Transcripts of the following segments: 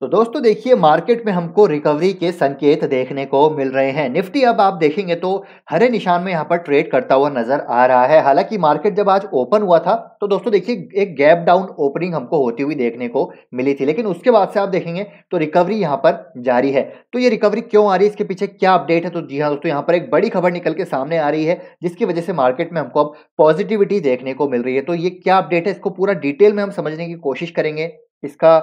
तो दोस्तों देखिए मार्केट में हमको रिकवरी के संकेत देखने को मिल रहे हैं निफ्टी अब आप देखेंगे तो हरे निशान में यहाँ पर ट्रेड करता हुआ नजर आ रहा है हालांकि मार्केट जब आज ओपन हुआ था तो दोस्तों देखिए एक गैप डाउन ओपनिंग हमको होती हुई देखने को मिली थी लेकिन उसके बाद से आप देखेंगे तो रिकवरी यहाँ पर जारी है तो ये रिकवरी क्यों आ रही है इसके पीछे क्या अपडेट है तो जी हाँ दोस्तों यहाँ पर एक बड़ी खबर निकल के सामने आ रही है जिसकी वजह से मार्केट में हमको अब पॉजिटिविटी देखने को मिल रही है तो ये क्या अपडेट है इसको पूरा डिटेल में हम समझने की कोशिश करेंगे इसका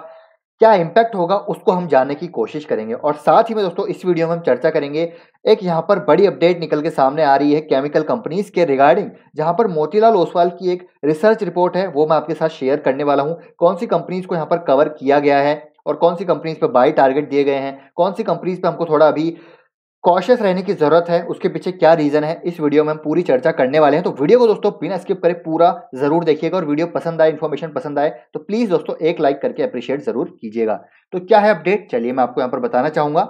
क्या इम्पैक्ट होगा उसको हम जानने की कोशिश करेंगे और साथ ही में दोस्तों इस वीडियो में हम चर्चा करेंगे एक यहाँ पर बड़ी अपडेट निकल के सामने आ रही है केमिकल कंपनीज के रिगार्डिंग जहाँ पर मोतीलाल ओसवाल की एक रिसर्च रिपोर्ट है वो मैं आपके साथ शेयर करने वाला हूँ कौन सी कंपनीज को यहाँ पर कवर किया गया है और कौन सी कंपनीज पर बाई टारगेट दिए गए हैं कौन सी कंपनीज पर हमको थोड़ा अभी कॉशियस रहने की ज़रूरत है उसके पीछे क्या रीज़न है इस वीडियो में हम पूरी चर्चा करने वाले हैं तो वीडियो को दोस्तों बिना स्किप करें पूरा ज़रूर देखिएगा और वीडियो पसंद आए इन्फॉर्मेशन पसंद आए तो प्लीज़ दोस्तों एक लाइक करके अप्रिशिएट ज़रूर कीजिएगा तो क्या है अपडेट चलिए मैं आपको यहाँ पर बताना चाहूंगा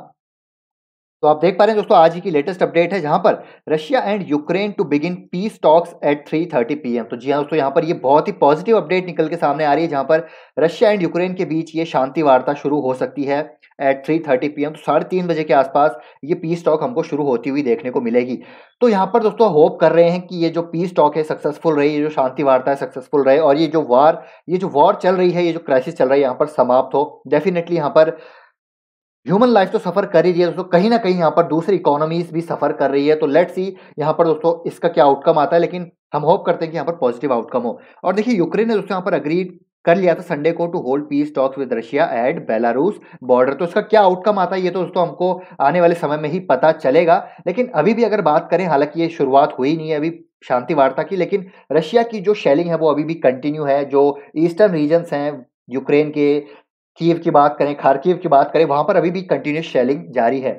तो आप देख पा रहे हैं दोस्तों आज ही की लेटेस्ट अपडेट है जहां पर Russia and Ukraine to begin peace talks at 3:30 PM तो जी हाँ दोस्तों यहां पर ये बहुत ही पॉजिटिव अपडेट निकल के सामने आ रही है जहां पर रशिया एंड यूक्रेन के बीच ये शांति वार्ता शुरू हो सकती है एट थ्री थर्टी पी तो साढ़े तीन बजे के आसपास ये पी स्टॉक हमको शुरू होती हुई देखने को मिलेगी तो यहाँ पर दोस्तों होप कर रहे हैं कि ये जो पी स्टॉक है सक्सेसफुल रही ये जो शांति वार्ता है सक्सेसफुल रहे और ये जो वार ये जो वॉर चल रही है ये जो क्राइसिस चल रही है यहाँ पर समाप्त हो डेफिनेटली यहाँ पर ह्यूमन लाइफ तो सफर कर ही रही है दोस्तों कहीं ना कहीं यहाँ पर दूसरी इकोनॉमीज भी सफर कर रही है तो लेट सी यहाँ पर दोस्तों इसका क्या आउटकम आता है लेकिन हम होप करते हैं कि यहाँ पर पॉजिटिव आउटकम हो और देखिए यूक्रेन ने दोस्तों यहाँ पर अग्रीड कर लिया था संडे को to hold peace talks with Russia at Belarus border तो इसका क्या आउटकम आता है ये तो दोस्तों हमको आने वाले समय में ही पता चलेगा लेकिन अभी भी अगर बात करें हालांकि ये शुरुआत हुई नहीं है अभी शांति वार्ता की लेकिन रशिया की जो शेलिंग है वो अभी भी कंटिन्यू है जो ईस्टर्न रीजन्स हैं यूक्रेन के कीव की बात करें खारकीव की बात करें वहाँ पर अभी भी कंटिन्यूस शेलिंग जारी है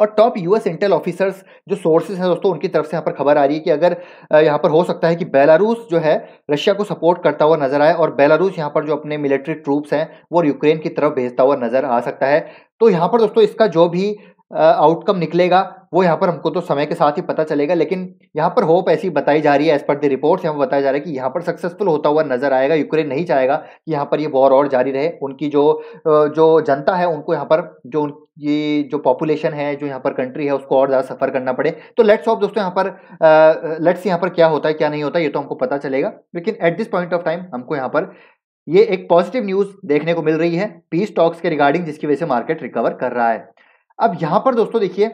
और टॉप यूएस इंटेल ऑफिसर्स जो सोर्सेज हैं दोस्तों उनकी तरफ से यहाँ पर खबर आ रही है कि अगर यहाँ पर हो सकता है कि बेलारूस जो है रशिया को सपोर्ट करता हुआ नजर आए और बेलारूस यहाँ पर जो अपने मिलिट्री ट्रूप्स हैं वो यूक्रेन की तरफ भेजता हुआ नजर आ सकता है तो यहाँ पर दोस्तों इसका जो भी आउटकम निकलेगा वो यहाँ पर हमको तो समय के साथ ही पता चलेगा लेकिन यहाँ पर होप ऐसी बताई जा रही है एज पर द रिपोर्ट्स यहाँ पर बताया जा रहा है कि यहाँ पर सक्सेसफुल होता हुआ नजर आएगा यूक्रेन नहीं चाहेगा कि यहाँ पर ये वॉर और जारी रहे उनकी जो जो जनता है उनको यहाँ पर जो ये जो पॉपुलेशन है जो यहाँ पर कंट्री है उसको और ज़्यादा सफ़र करना पड़े तो लेट्स ऑफ दोस्तों यहाँ पर लेट्स यहाँ पर क्या होता है क्या नहीं होता ये तो हमको पता चलेगा लेकिन at this point of time हमको यहाँ पर ये एक पॉजिटिव न्यूज़ देखने को मिल रही है पीस टॉक्स के रिगार्डिंग जिसकी वजह से मार्केट रिकवर कर रहा है अब यहां पर दोस्तों देखिए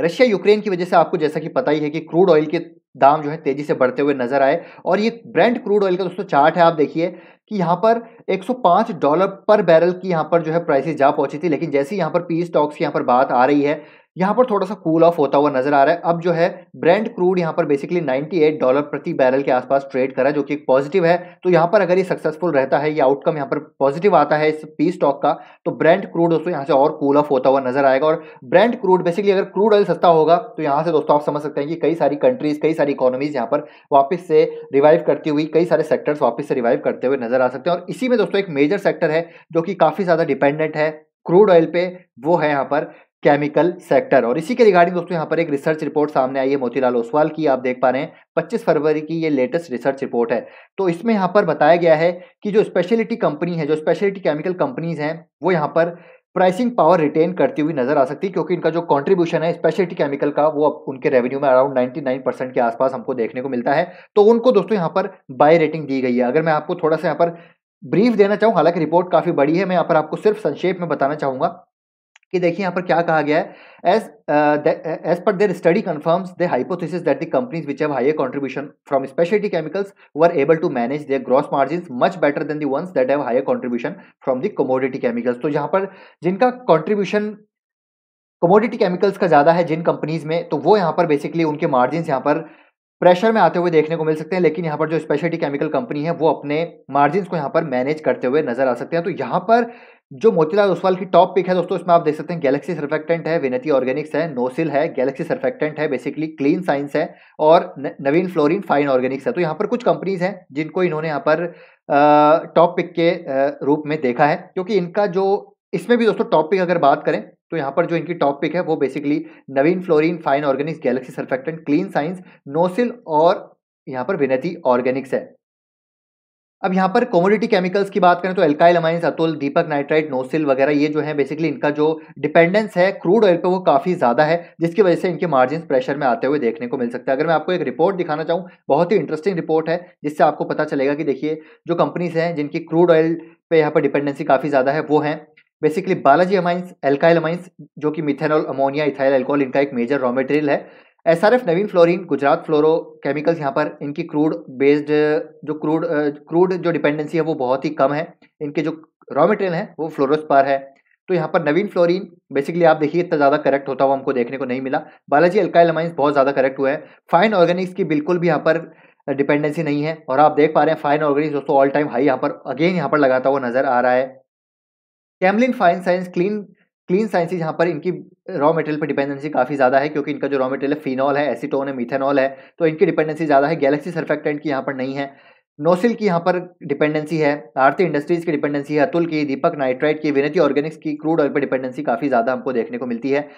रशिया यूक्रेन की वजह से आपको जैसा कि पता ही है कि क्रूड ऑयल के दाम जो है तेजी से बढ़ते हुए नजर आए और ये ब्रांड क्रूड ऑयल का दोस्तों चार्ट है आप देखिए कि यहाँ पर 105 डॉलर पर बैरल की यहाँ पर जो है प्राइसेस जा पहुंची थी लेकिन जैसे यहाँ पर पी स्टॉक्स e की यहाँ पर बात आ रही है यहाँ पर थोड़ा सा कूल ऑफ होता हुआ नजर आ रहा है अब जो है ब्रांड क्रूड यहाँ पर बेसिकली 98 डॉलर प्रति बैरल के आसपास ट्रेड करा जो कि एक पॉजिटिव है तो यहाँ पर अगर ये सक्सेसफुल रहता है ये आउटकम यहाँ पर पॉजिटिव आता है इस पी स्टॉक का तो ब्रांड क्रूड दोस्तों यहाँ से और कूल ऑफ होता हुआ नजर आएगा और ब्रांड क्रूड बेसिकली अगर क्रूड ऑयल सस्ता होगा तो यहाँ से दोस्तों आप समझ सकते हैं कि कई सारी कंट्रीज कई सारी इकोनॉमीज यहाँ पर वापस से रिवाइव करती हुई कई सारे सेक्टर्स वापस से रिवाइव करते हुए नजर आ सकते हैं और इसी में दोस्तों एक मेजर सेक्टर है जो कि काफी ज्यादा डिपेंडेंट है क्रूड ऑयल पे वो है यहाँ पर केमिकल सेक्टर और इसी के रिगार्डिंग दोस्तों यहाँ पर एक रिसर्च रिपोर्ट सामने आई है मोतीलाल ओसवाल की आप देख पा रहे हैं 25 फरवरी की ये लेटेस्ट रिसर्च रिपोर्ट है तो इसमें यहाँ पर बताया गया है कि जो स्पेशलिटी कंपनी है जो स्पेशलिटी केमिकल कंपनीज हैं वो यहाँ पर प्राइसिंग पावर रिटेन करती हुई नजर आ सकती है क्योंकि इनका जो कंट्रीब्यूशन है स्पेशलिटी केमिकल का वो अब उनके रेवेन्यू में अराउंड 99 परसेंट के आसपास हमको देखने को मिलता है तो उनको दोस्तों यहाँ पर बाय रेटिंग दी गई है अगर मैं आपको थोड़ा सा यहाँ पर ब्रीफ देना चाहूँ हालांकि रिपोर्ट काफ़ी बड़ी है मैं यहाँ पर आपको सिर्फ संक्षेप में बताना चाहूँगा कि देखिए यहाँ पर क्या कहा गया है as as per their study confirms the hypothesis that the companies which have high contribution from speciality chemicals are able to manage their gross margin much better than the ones that have high contribution from the commodity chemicals तो यहाँ पर जिनका contribution commodity chemicals का ज़्यादा है जिन companies में तो वो यहाँ पर बेसिकली उनके मार्जिन यहाँ पर प्रेशर में आते हुए देखने को मिल सकते हैं लेकिन यहाँ पर जो स्पेशलिटी केमिकल कंपनी है वो अपने मार्जिन को यहाँ पर मैनेज करते हुए नजर आ सकते हैं तो यहाँ पर जो मोतीलाल ओसवाल की टॉप पिक है दोस्तों इसमें आप देख सकते हैं गैलेक्सी सर्फेक्टेंट है विनती ऑर्गेनिक्स है नोसिल है गैलेक्सी सर्फेक्टेंट है बेसिकली क्लीन साइंस है और नवीन फ्लोरिन फाइन ऑर्गेनिक्स है तो यहाँ पर कुछ कंपनीज हैं जिनको इन्होंने यहाँ पर टॉप पिक के रूप में देखा है क्योंकि इनका जो इसमें भी दोस्तों टॉप पिक अगर बात करें तो यहाँ पर जो इनकी टॉप पिक है वो basically Navin Fluorine Fine Organics Galaxy Surfactant Clean Science NOCIL और यहाँ पर विनती ऑर्गेनिक्स है अब यहाँ पर कॉमोडिटी केमिकल्स की बात करें तो Alkyl Amines Atul Deepak Nitrite NOCIL वगैरह ये जो है बेसिकली इनका जो डिपेंडेंस है क्रूड ऑयल पे वो काफ़ी ज़्यादा है जिसकी वजह से इनके मार्जिन प्रेशर में आते हुए देखने को मिल सकता है अगर मैं आपको एक रिपोर्ट दिखाना चाहूँ बहुत ही इंटरेस्टिंग रिपोर्ट है जिससे आपको पता चलेगा कि देखिए जो कंपनीज हैं जिनकी क्रूड ऑयल पर यहाँ पर डिपेंडेंसी काफ़ी ज़्यादा है वो हैं basically Balaji Amines Alkyl Amines जो कि मिथेनॉल अमोनिया इथाइल एल्कोहल इनका एक मेजर रॉ मटेरियल है S R F Navin Fluorine Gujarat fluoro chemicals यहाँ पर इनकी क्रूड बेस्ड जो क्रूड क्रूड जो डिपेंडेंसी है वो बहुत ही कम है इनके जो रॉ मटेरियल हैं वो फ्लोरोस्पार है तो यहाँ पर नवीन फ्लोरीन बेसिकली आप देखिए इतना ज़्यादा करेक्ट होता हुआ हमको देखने को नहीं मिला बालाजी अल्काइल अमाइंस बहुत ज़्यादा करेक्ट हुए हैं फाइन ऑर्गेनिक्स की बिल्कुल भी यहाँ पर डिपेंडेंसी नहीं है और आप देख पा रहे हैं फाइन ऑर्गेनिक्स दोस्तों ऑल टाइम हाई यहाँ पर अगेन यहाँ पर लगाता हुआ नजर आ रहा है Camlin Fine Science Clean Clean Sciences यहाँ पर इनकी रॉ मटेरियल पर डिपेंडेंसी काफ़ी ज़्यादा है क्योंकि इनका जो रॉ मटेरियल है फिनॉल है एसीटोन है मीथेनॉल है तो इनकी डिपेंडेंसी ज़्यादा है गैलेक्सी सर्फेक्टेंट की यहाँ पर नहीं है नोसिल की यहाँ पर डिपेंडेंसी है आरती इंडस्ट्रीज़ की डिपेंडेंसी है अतुल की दीपक नाइट्राइट की विनती ऑर्गेनिक्स की क्रूड ऑयल पर डिपेंडेंसी काफ़ी ज़्यादा हमको देखने को मिलती है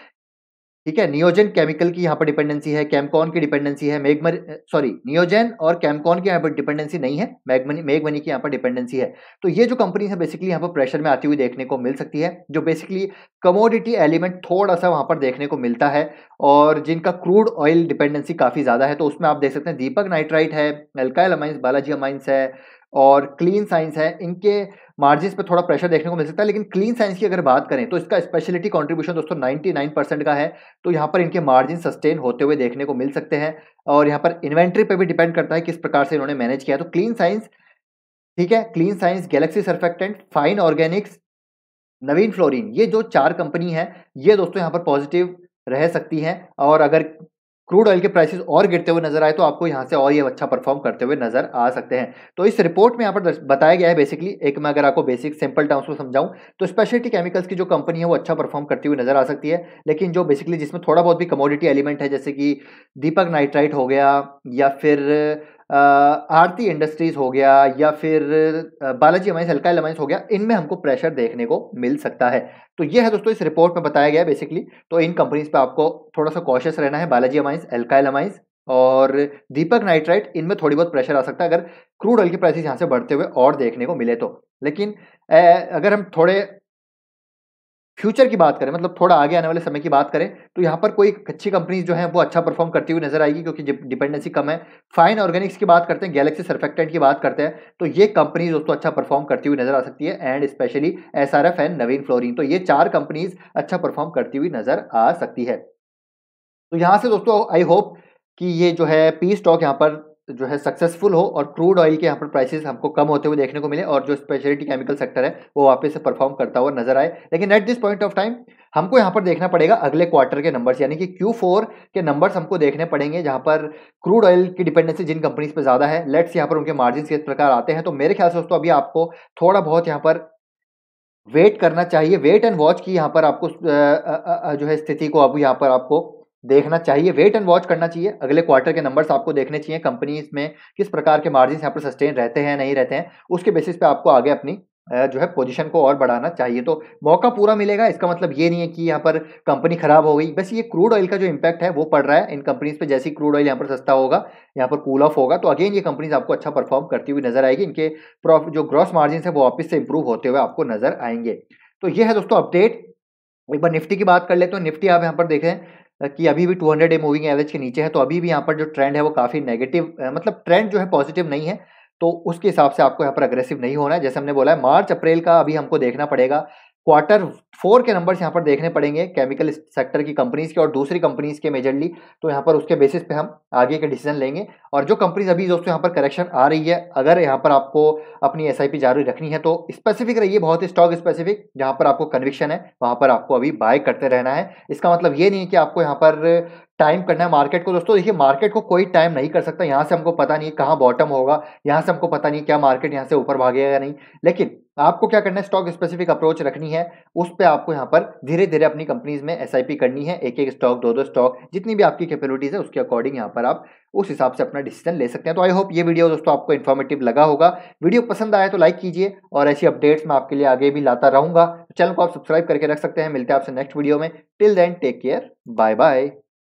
ठीक है नियोजन केमिकल की यहाँ पर डिपेंडेंसी है कैमकॉन की डिपेंडेंसी है मेघमर सॉरी नियोजन और कैमकॉन की यहाँ पर डिपेंडेंसी नहीं है मैगमनी मेघमनी की यहाँ पर डिपेंडेंसी है तो ये जो कंपनीज है बेसिकली यहाँ पर प्रेशर में आती हुई देखने को मिल सकती है जो बेसिकली कमोडिटी एलिमेंट थोड़ा सा वहाँ पर देखने को मिलता है और जिनका क्रूड ऑयल डिपेंडेंसी काफ़ी ज़्यादा है तो उसमें आप देख सकते हैं दीपक नाइट्राइट है एल्काइल अमाइंस बालाजी अमाइंस है और क्लीन साइंस है इनके मार्जिन पे थोड़ा प्रेशर देखने को मिल सकता है लेकिन क्लीन साइंस की अगर बात करें तो इसका स्पेशलिटी कंट्रीब्यूशन दोस्तों 99 परसेंट का है तो यहाँ पर इनके मार्जिन सस्टेन होते हुए देखने को मिल सकते हैं और यहाँ पर इन्वेंट्री पे भी डिपेंड करता है किस प्रकार से इन्होंने मैनेज किया तो क्लीन साइंस ठीक है Clean Science Galaxy Surfactant Fine Organics Navin Fluorine ये जो चार कंपनी है ये दोस्तों यहाँ पर पॉजिटिव रह सकती हैं और अगर क्रूड ऑयल के प्राइसेस और गिरते हुए नजर आए तो आपको यहाँ से और ये अच्छा परफॉर्म करते हुए नजर आ सकते हैं तो इस रिपोर्ट में यहाँ पर बताया गया है बेसिकली एक मैं अगर आपको बेसिक सिंपल टर्म्स को समझाऊं तो स्पेशलिटी केमिकल्स की जो कंपनी है वो अच्छा परफॉर्म करती हुई नजर आ सकती है लेकिन जो बेसिकली जिसमें थोड़ा बहुत भी कमोडिटी एलिमेंट है जैसे कि दीपक नाइट्राइट हो गया या फिर आरती इंडस्ट्रीज़ हो गया या फिर बालाजी अमाइंस हल्का अमाइंस हो गया इनमें हमको प्रेशर देखने को मिल सकता है तो ये है दोस्तों इस रिपोर्ट में बताया गया बेसिकली तो इन कंपनीज पे आपको थोड़ा सा कॉशियस रहना है बालाजी अमाइंस एल्काइल एलमाइंस और दीपक नाइट्राइट इनमें थोड़ी बहुत प्रेशर आ सकता है अगर क्रूड ऑयल की प्राइसेस यहाँ से बढ़ते हुए और देखने को मिले तो लेकिन अगर हम थोड़े फ्यूचर की बात करें मतलब थोड़ा आगे आने वाले समय की बात करें तो यहाँ पर कोई अच्छी कंपनीज जो है वो अच्छा परफॉर्म करती हुई नजर आएगी क्योंकि डिपेंडेंसी कम है फाइन ऑर्गेनिक्स की बात करते हैं गैलेक्सी सर्फेक्टेंट की बात करते हैं तो ये कंपनीज दोस्तों अच्छा परफॉर्म करती हुई नजर आ सकती है and specially S R F and Navin Fluorine तो ये चार कंपनीज अच्छा परफॉर्म करती हुई नजर आ सकती है तो यहाँ से दोस्तों आई होप कि ये जो है पी स्टॉक यहाँ पर जो है सक्सेसफुल हो और क्रूड ऑयल के यहाँ पर प्राइसेस हमको कम होते हुए देखने को मिले और जो स्पेशलिटी केमिकल सेक्टर है वो वापस से परफॉर्म करता हुआ नजर आए लेकिन at this point of time हमको यहाँ पर देखना पड़ेगा अगले क्वार्टर के नंबर्स यानी कि Q4 के नंबर्स हमको देखने पड़ेंगे जहाँ पर क्रूड ऑयल की डिपेंडेंसी जिन कंपनीज पर ज़्यादा है लेट्स यहाँ पर उनके मार्जिन किस प्रकार आते हैं तो मेरे ख्याल से दोस्तों अभी आपको थोड़ा बहुत यहाँ पर वेट करना चाहिए वेट एंड वॉच की यहाँ पर आपको जो है स्थिति को अब यहाँ पर आपको देखना चाहिए वेट एंड वॉच करना चाहिए अगले क्वार्टर के नंबर्स आपको देखने चाहिए कंपनीज में किस प्रकार के मार्जिन यहाँ पर सस्टेन रहते हैं नहीं रहते हैं उसके बेसिस पे आपको आगे अपनी जो है पोजीशन को और बढ़ाना चाहिए तो मौका पूरा मिलेगा इसका मतलब ये नहीं है कि यहाँ पर कंपनी खराब हो गई बस ये क्रूड ऑयल का जो इम्पैक्ट है वो पड़ रहा है इन कंपनीज पे जैसे ही क्रूड ऑयल यहाँ पर सस्ता होगा यहाँ पर कूल ऑफ होगा तो अगेन ये कंपनीज आपको अच्छा परफॉर्म करती हुई नजर आएगी इनके प्रॉफिट जो ग्रॉस मार्जिन है वो वापिस से इंप्रूव होते हुए आपको नजर आएंगे तो ये है दोस्तों अपडेट एक बार निफ्टी की बात कर लेते तो निफ्टी आप यहाँ पर देखें कि अभी भी 200 डे मूविंग एवरेज के नीचे है तो अभी भी यहाँ पर जो ट्रेंड है वो काफ़ी नेगेटिव मतलब ट्रेंड जो है पॉजिटिव नहीं है तो उसके हिसाब से आपको यहाँ पर अग्रेसिव नहीं होना है जैसे हमने बोला है मार्च अप्रैल का अभी हमको देखना पड़ेगा क्वार्टर फोर के नंबर्स यहाँ पर देखने पड़ेंगे केमिकल सेक्टर की कंपनीज के और दूसरी कंपनीज के मेजरली तो यहाँ पर उसके बेसिस पे हम आगे के डिसीजन लेंगे और जो कंपनीज अभी दोस्तों यहाँ पर करेक्शन आ रही है अगर यहाँ पर आपको अपनी एस जारी रखनी है तो स्पेसिफिक रहिए बहुत ही स्टॉक स्पेसिफिक जहाँ पर आपको कन्विक्शन है वहाँ पर आपको अभी बाय करते रहना है इसका मतलब ये नहीं है कि आपको यहाँ पर टाइम करना है मार्केट को दोस्तों देखिए मार्केट को कोई टाइम नहीं कर सकता यहाँ से हमको पता नहीं कहाँ बॉटम होगा यहाँ से हमको पता नहीं क्या मार्केट यहाँ से ऊपर भागेगा या नहीं लेकिन आपको क्या करना है स्टॉक स्पेसिफिक अप्रोच रखनी है उस पर आपको यहाँ पर धीरे धीरे अपनी कंपनीज में एस करनी है एक एक स्टॉक दो दो स्टॉक जितनी भी आपकी कैपेबिलिटीज़ है उसके अकॉर्डिंग यहाँ पर आप उस हिसाब से अपना डिसीजन ले सकते हैं तो आई होप ये वीडियो दोस्तों आपको इन्फॉर्मेटिव लगा होगा वीडियो पसंद आया तो लाइक कीजिए और ऐसी अपडेट्स मैं आपके लिए आगे भी लाता रहूँगा चैनल को आप सब्सक्राइब करके रख सकते हैं मिलते हैं आपसे नेक्स्ट वीडियो में till then take care bye bye